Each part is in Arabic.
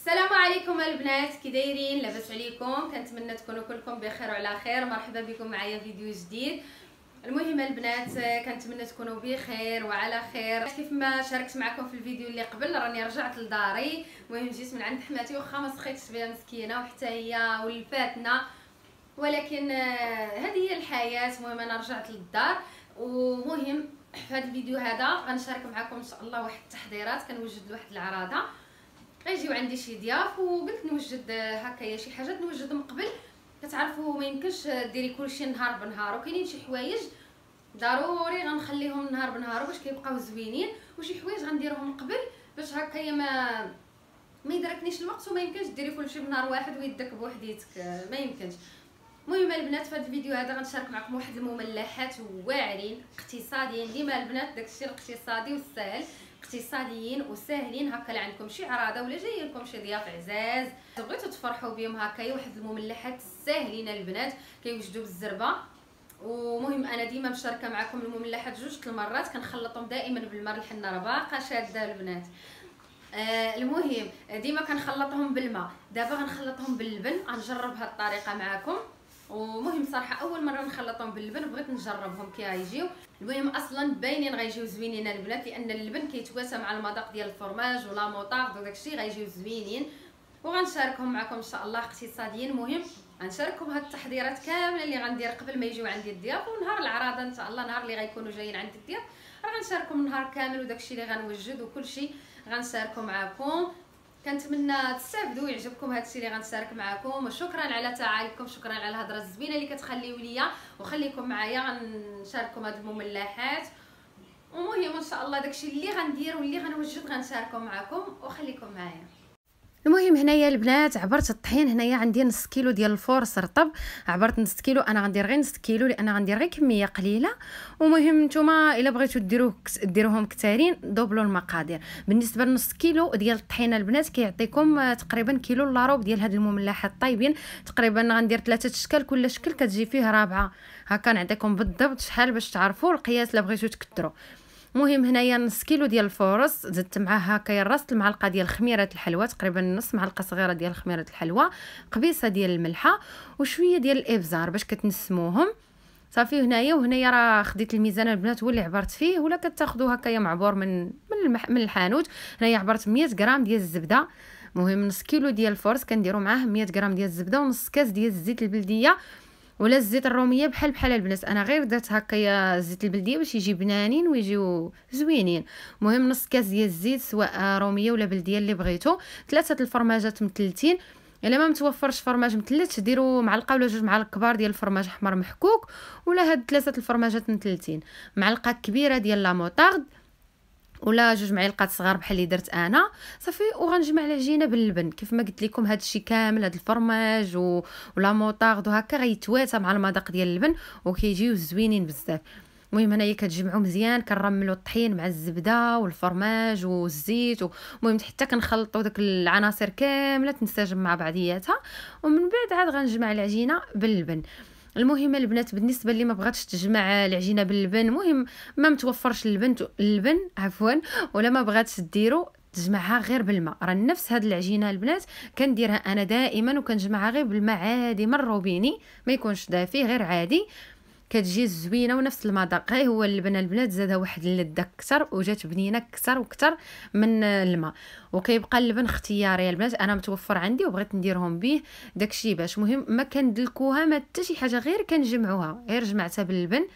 السلام عليكم البنات كي دايرين لاباس عليكم كنتمنى تكونوا كلكم بخير وعلى خير مرحبا بكم معايا فيديو جديد المهم البنات كنتمنى تكونوا بخير وعلى خير كيف ما شاركت معكم في الفيديو اللي قبل راني رجعت لداري المهم جيت من عند حماتي واخا ما سخيتش بها مسكينه وحتى هي ولفاتنا ولكن آه، هذه هي الحياه المهم انا رجعت للدار ومهم في هذا الفيديو هذا غنشارك معكم ان شاء الله واحد التحضيرات كنوجد لواحد العراضه غيجيو عندي شي ضياف وقلت نوجد هكايا شي حاجات نوجد من قبل كتعرفوا ما يمكنش ديري كلشي نهار بنهار وكاينين شي حوايج ضروري غنخليهم نهار بنهار باش كيبقاو زوينين وشي حوايج غنديرهم قبل باش هكايا ما ما يدركنيش الوقت وما يمكنش ديري كلشي بنهار واحد ويدك بوحديتك ما يمكنش المهم البنات في هذا الفيديو هذا غنشارك معكم واحد المملحات واعرين اقتصاديين ديما البنات داكشي الاقتصادي والسهل اقتصاديين وساهلين هكا اللي عندكم شي عراضه ولا جاي لكم شي ضياف عزاز بغيتوا تفرحوا بهم هكايا واحد المملحات ساهلين البنات كيوجدوا بالزربه ومهم انا ديما مشاركه معكم المملحات جوج المرات كنخلطهم دائما بالماء الحنه راه باقا شاده البنات آه المهم ديما كنخلطهم بالماء دابا غنخلطهم باللبن غنجرب هاد الطريقه معكم ومهم صراحه اول مره نخلطهم باللبن بغيت نجربهم كي غيجيو المهم اصلا باينين غيجيو زوينين البنات لان اللبن كيتواسى مع المذاق ديال الفرماج ولا موطارد وداكشي غيجيو زوينين وغنشاركهم معكم ان شاء الله اقتصاديين مهم غنشارككم هاد التحضيرات كامله اللي غندير قبل ما يجيو عندي الضياف ونهار العراضه ان شاء الله نهار اللي غيكونوا جايين عندي الضياف راه غنشارككم النهار كامل وداكشي اللي غنوجد وكلشي غنشاركو معاكم كنتمنى تستافدوا ويعجبكم هذا الشيء اللي غنشارك معكم وشكرا على تعاليكم شكرا على الهضره الزوينه اللي كتخليو ليا وخليكم معايا غنشارككم هذه المملحات ومهم ان شاء الله داكشي اللي غندير واللي غنوجد غنشاركو معكم وخليكم معايا المهم هنايا البنات عبرت الطحين هنايا عندي نص كيلو ديال الفورس رطب عبرت نص كيلو انا غندير غير نص كيلو لان غندير غير كميه قليله ومهم نتوما الا بغيتو ديروه ديروهم كثارين دوبلو المقادير بالنسبه لنص كيلو ديال الطحينه البنات كيعطيكم تقريبا كيلو لا ديال هاد المملحات الطايبين تقريبا غندير ثلاثه اشكال كل شكل كتجي فيه رابعه هكا نعطيكم بالضبط شحال باش تعرفوا القياس الا بغيتو تكثروا مهم هنايا نص كيلو ديال الفورص زدت معاه هكايا راس المعلقه ديال خميره الحلوى تقريبا نص معلقه صغيره ديال خميره الحلوى قبيصه ديال الملحه وشويه ديال الابزار باش كتنسموهم صافي هنايا وهنايا راه خديت الميزان البنات هو اللي عبرت فيه ولا كتاخذوا هكايا معبور من من, المح... من الحانوت هنايا عبرت 100 غرام ديال الزبده مهم نص كيلو ديال الفورص كنديروا معاه 100 غرام ديال الزبده ونص كاس ديال الزيت البلديه ولا الزيت الروميه بحال بحال البنات انا غير درت يا الزيت البلديه باش يجي بنانين ويجيو زوينين مهم نص كاس ديال الزيت سواء روميه ولا بلديه اللي بغيتو ثلاثه الفرماجات متلتين الا ما متوفرش فرماج مثلت ديروا معلقه ولا جوج معالق كبار ديال الفرماج احمر محكوك ولا هاد ثلاثه الفرماجات متلتين معلقه كبيره ديال لا موطارد ولا جوج معلقات صغار بحال اللي درت انا صافي وغنجمع العجينه باللبن كيف ما قلت لكم هذا الشيء كامل هذا الفرماج و... ولا موطارد وهكا غيتواتى مع المذاق ديال اللبن وكيجيو زوينين بزاف المهم هنايا كتجمعوا مزيان كنرملوا الطحين مع الزبده والفرماج والزيت المهم حتى كنخلطوا داك العناصر كامله تنسجم مع بعضياتها ومن بعد عاد غنجمع العجينه باللبن المهم البنات بالنسبه اللي ما بغاتش تجمع العجينه باللبن المهم ما متوفرش اللبن اللبن عفوا ولا ما بغاتش ديرو تجمعها غير بالماء راه نفس هاد العجينه البنات كنديرها انا دائما وكنجمعها غير بالماء عادي من الروبيني ما يكونش دافي غير عادي كتجي زوينه ونفس المذاق غير هو اللبن البنات زادها واحد اللذه اكثر وجات بنينه اكثر واكثر من الماء وكيبقى اللبن اختياري البنات انا متوفر عندي وبغيت نديرهم به داكشي باش مهم ما كندلكوها ما حتى شي حاجه غير كنجمعوها غير جمعتها باللبن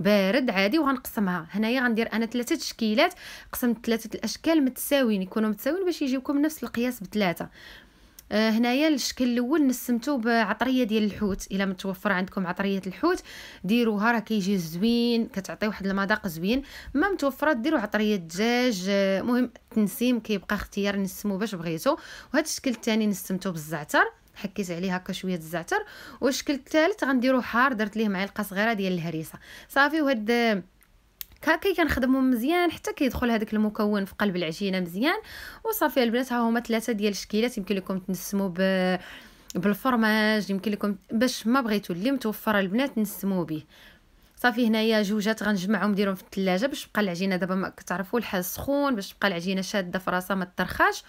بارد عادي وغنقسمها هنايا غندير انا ثلاثه تشكيلات قسمت ثلاثه الاشكال متساويين يكونوا متساويين باش يجيوكم نفس القياس بثلاثه آه، هنايا الشكل الاول نسمتو بعطريه ديال الحوت الا متوفر عندكم عطريه الحوت ديروها راه كيجي زوين كتعطي واحد المذاق زوين ما متوفره ديروا عطريه الدجاج آه، مهم التنسيم كيبقى اختيار نسمو باش بغيتو وهذا الشكل الثاني نسمتو بالزعتر حكيت عليه هكا شويه الزعتر والشكل الثالث غنديرو حار درت ليه معلقه صغيره ديال الهريسه صافي وهاد آه، هكا كنخدمو مزيان حتى كيدخل هذاك المكون في قلب العجينه مزيان وصافي البنات ها هما ثلاثه ديال الشكيلات يمكن لكم تنسمو ب بالفرماج يمكن لكم باش ما بغيتو اللي متوفر البنات نسمو به صافي هنايا جوجات غنجمعهم نديرهم في الثلاجه باش تبقى العجينه دابا كتعرفوا الحال سخون باش تبقى العجينه شاده في راسها ما ترخاش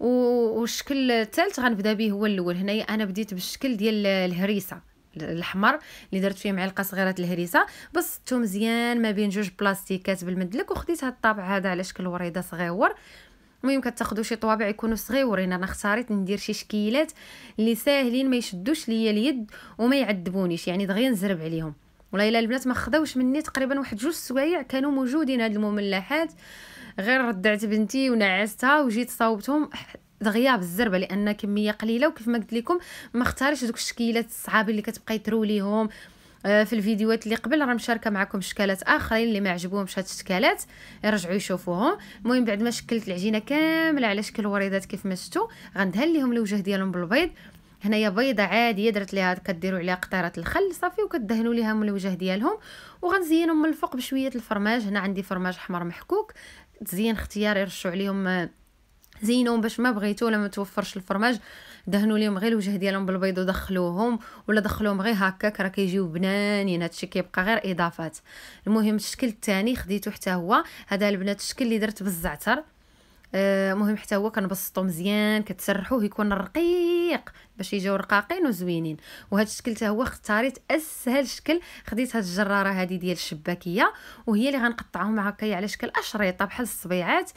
والشكل الثالث غنبدا به هو الاول هنايا انا بديت بالشكل ديال الهريسه الاحمر اللي درت فيه معلقه صغيره الهريسه بسطته مزيان ما بين جوج بلاستيكات بالمدلك وخديت هاد الطابع هذا على شكل وريده صغيور المهم كتاخذوا شي طوابع يكونوا صغيورين انا اختاريت ندير شي شكيلات اللي ساهلين ما يشدوش ليا اليد وما يعذبونيش يعني دغيا نزرب عليهم والله الا البنات ما خداوش مني تقريبا واحد جوج سوايع كانوا موجودين هاد المملحات غير ردعت بنتي ونعستها وجيت صاوبتهم دغيا بالزربه لان كميه قليله وكيف ما قلت لكم ما اختارش دوك الشكيلات الصعاب اللي كتبقاي تروليهم ليهم آه، في الفيديوهات اللي قبل راه مشاركه معكم شكالات اخرين اللي ما عجبوهمش هاد الشكالات يرجعوا يشوفوهم المهم بعد ما شكلت العجينه كامله على شكل وريدات كيف ما شفتوا غندهن ليهم الوجه ديالهم بالبيض هنايا بيضه عاديه درت ليها كديروا عليها قطيره الخل صافي وكدهنوا ليها من الوجه ديالهم وغنزينهم من الفوق بشويه الفرماج هنا عندي فرماج حمر محكوك تزين اختياري رشوا عليهم آه، زينهم باش ما بغيتو ولا ما توفرش الفرماج دهنوا ليهم غير الوجه ديالهم بالبيض ودخلوهم ولا دخلوهم غير هكاك راه كيجيو بنانين هادشي كيبقى غير اضافات المهم الشكل الثاني خديته حتى هو هذا البنات الشكل اللي درت بالزعتر آه مهم حتى هو كنبسطو مزيان كتسرحوه يكون رقيق باش يجيو رقاقين وزوينين وهذا الشكل حتى هو اختاريت اسهل شكل خديت هاد الجراره هذه ديال الشباكيه وهي اللي غنقطعهم هكايا على شكل اشريطه بحال الصبيعات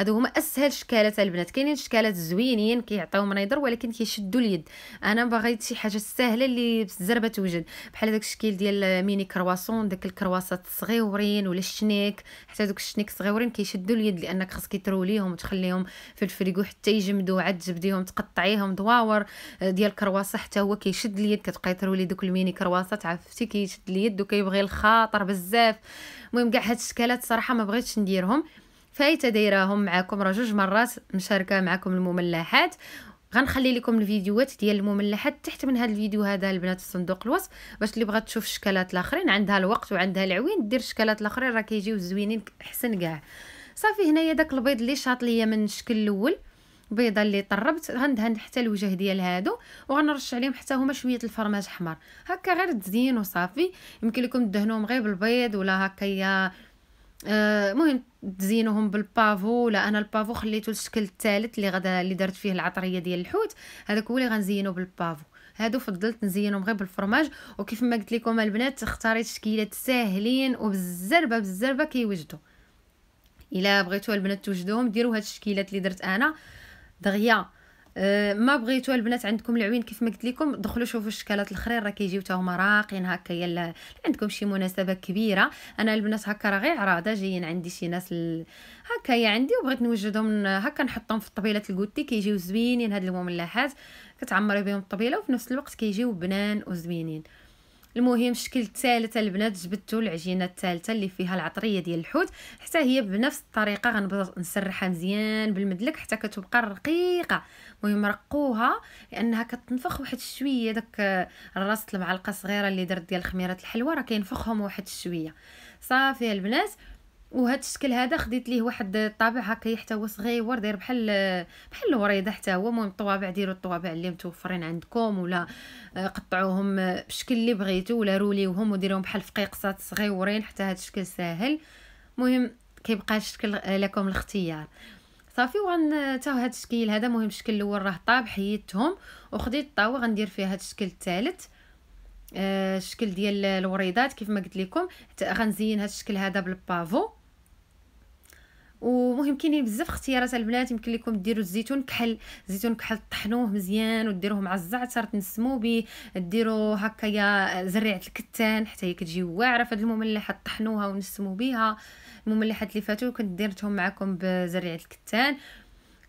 هادو هما اسهل شكالات البنات كاينين شكالات زوينين كيعطيو مناظر ولكن كيشدوا اليد انا بغيت شي حاجه سهله اللي بالزربه توجد بحال داك الشكل ديال ميني كرواسون داك الكرواسات الصغيورين ولا الشنيك حتى دوك الشنيك صغيورين كيشدوا اليد لانك خاصك تروليهم وتخليهم في الفريغو حتى يجمدوا عاد تجبديهم تقطعيهم دواور آه، ديال الكرواسه حتى هو كيشد اليد كتبقاي ترولي دوك الميني كرواسات عرفتي كيشد اليد وكيبغي الخاطر بزاف المهم كاع هاد الشكالات صراحه ما بغيتش نديرهم فايته دايراهم معكم راه جوج مرات مشاركه معكم المملحات غنخلي لكم الفيديوهات ديال المملحات تحت من هذا الفيديو هذا البنات في صندوق الوصف باش اللي بغات تشوف الشكلات الاخرين عندها الوقت وعندها العوين دير الشكلات الاخرين راه كيجيو زوينين احسن كاع صافي هنايا داك البيض اللي شاط ليا من الشكل الاول البيضه اللي طربت غندهن حتى الوجه ديال هادو وغنرش عليهم حتى هما شويه الفرماج حمر هكا غير تزين وصافي يمكن لكم تدهنوهم غير بالبيض ولا هكايا المهم آه، تزينوهم بالبافو ولا انا البافو خليته الشكل الثالث اللي غدا اللي درت فيه العطريه ديال الحوت هذاك هو اللي غنزينو بالبافو هادو فضلت نزينهم غير بالفرماج وكيف ما قلت لكم البنات اختاري تشكيلات ساهلين وبالزربه بالزربه كيوجدوا الا بغيتو البنات توجدوهم ديروا هاد التشكيلات اللي درت انا دغيا أه، ما بغيتوا البنات عندكم العوين كيف ما قلت لكم دخلوا شوفوا الشكلات الاخرين راه كيجيو حتى هما راقين هكا يلا عندكم شي مناسبه كبيره انا البنات هكا راه غير عراضه جايين عندي شي ناس ال... هكايا عندي وبغيت نوجدهم هكا نحطهم في الطبيلات الكوتي كيجيو زوينين هاد المملحات كتعمري بهم الطبيله وفي نفس الوقت كيجيو بنان وزوينين المهم الشكل الثالث البنات جبدتو العجينه الثالثه اللي فيها العطريه ديال الحوت حتى هي بنفس الطريقه غنبدا نسرحها مزيان بالمدلك حتى كتبقى رقيقه المهم رقوها لانها كتنفخ واحد شويه داك الراس المعلقه صغيره اللي درت ديال خميره الحلوى راه كينفخهم واحد شويه صافي البنات وهذا الشكل هذا خديت ليه واحد الطابع هكا حتى هو صغير داير بحال بحال الوريده حتى هو المهم الطوابع ديروا الطوابع اللي متوفرين عندكم ولا آه، قطعوهم بالشكل اللي بغيتو ولا روليوهم وديروهم بحال فقيقصات صغيورين حتى هذا الشكل ساهل مهم كيبقى الشكل آه، لكم الاختيار صافي وغن تا هذا الشكل هذا مهم الشكل الاول راه طاب حيدتهم وخديت الطاوه غندير فيه هذا الشكل الثالث آه، الشكل ديال الوريدات كيف ما قلت لكم غنزين هذا الشكل هذا بالبافو ومهم كاينين بزاف اختيارات البنات يمكن لكم ديروا الزيتون كحل الزيتون كحل طحنوه مزيان وديروه مع الزعتر تنسمو به ديروا هكايا زريعه الكتان حتى هي كتجي واعره فهاد المملحات طحنوها ونسمو بها المملحات اللي فاتوا كنت درتهم معكم بزريعه الكتان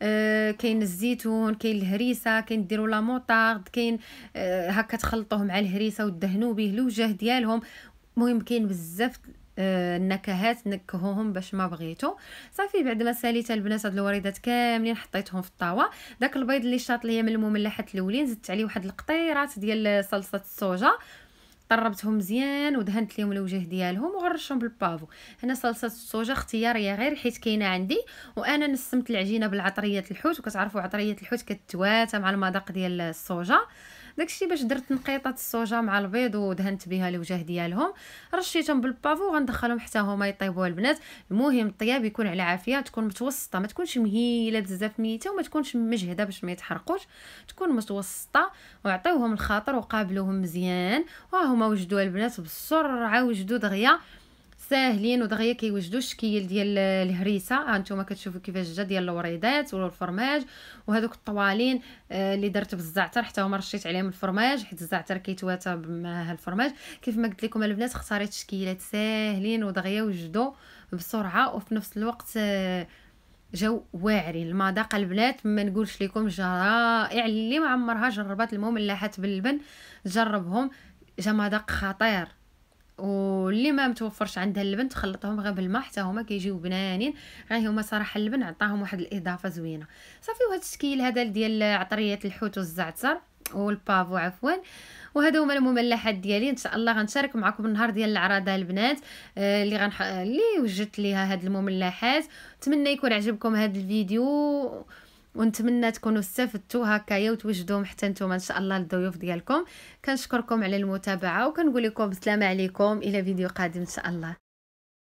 أه كاين الزيتون كاين الهريسه ديروا لا موطارد كاين أه هكا تخلطوه مع الهريسه ودهنوا به الوجه ديالهم مهم كاين بزاف النكهات نكهوهم باش ما بغيتو صافي بعد ما ساليت البنات هاد الوريدات كاملين حطيتهم في الطاوه داك البيض اللي شاط ليا من المملحات الاولين زدت عليه واحد القطيرات ديال صلصه الصوجا طربتهم مزيان ودهنت ليهم الوجه ديالهم وغرشهم بالبافو هنا صلصه الصوجه اختياريه غير حيت كاينه عندي وانا نسمت العجينه بالعطريه الحوت وكتعرفوا عطريه الحوت كتواتى مع المذاق ديال الصوجه داكشي باش درت نقيطه الصوجه مع البيض ودهنت بها الوجه ديالهم رشيتهم بالبافو غندخلهم حتى هما يطيبوا البنات المهم الطياب يكون على عافيه تكون متوسطه ما تكونش مهيله بزاف ميته وما تكونش مجهده باش ما يتحرقوش تكون متوسطه وعطيوهم الخاطر وقابلوهم مزيان وهما وجدوا البنات بسرعه وجدوا دغيا ساهلين ودغيا كيوجدوا الشكيل ديال الهريسه هانتوما آه، كتشوفوا كيفاش جا ديال الوريدات والفرماج وهذوك الطوالين آه، اللي درت بالزعتر حتى هما رشيت عليهم الفرماج حيت الزعتر كيتواتى مع الفرماج كيف ما قلت لكم البنات اختاريت شكيلات ساهلين ودغيا وجدوا بسرعه وفي نفس الوقت آه، جاو واعرين المذاق البنات ما نقولش لكم رائع اللي ما عمرها جربات المملحات باللبن جربهم جا مذاق خطير واللي ما متوفرش عندها اللبن تخلطهم غير بالماء حتى هما كيجيو بنانين غير هما صراحه اللبن عطاهم واحد الاضافه زوينه صافي وهذا التشكيل هذا ديال عطريات الحوت والزعتر والبافو عفوا وهذا هما المملحات ديالي ان شاء الله غنشارك معكم النهار ديال العراده البنات آه، اللي غنح اللي وجدت ليها هاد المملحات نتمنى يكون عجبكم هاد الفيديو ونتمنى تكونوا استفدتوا هكايا وتوجدوا حتى نتوما ان شاء الله للضيوف ديالكم كنشكركم على المتابعه وكنقول لكم السلام عليكم الى فيديو قادم ان شاء الله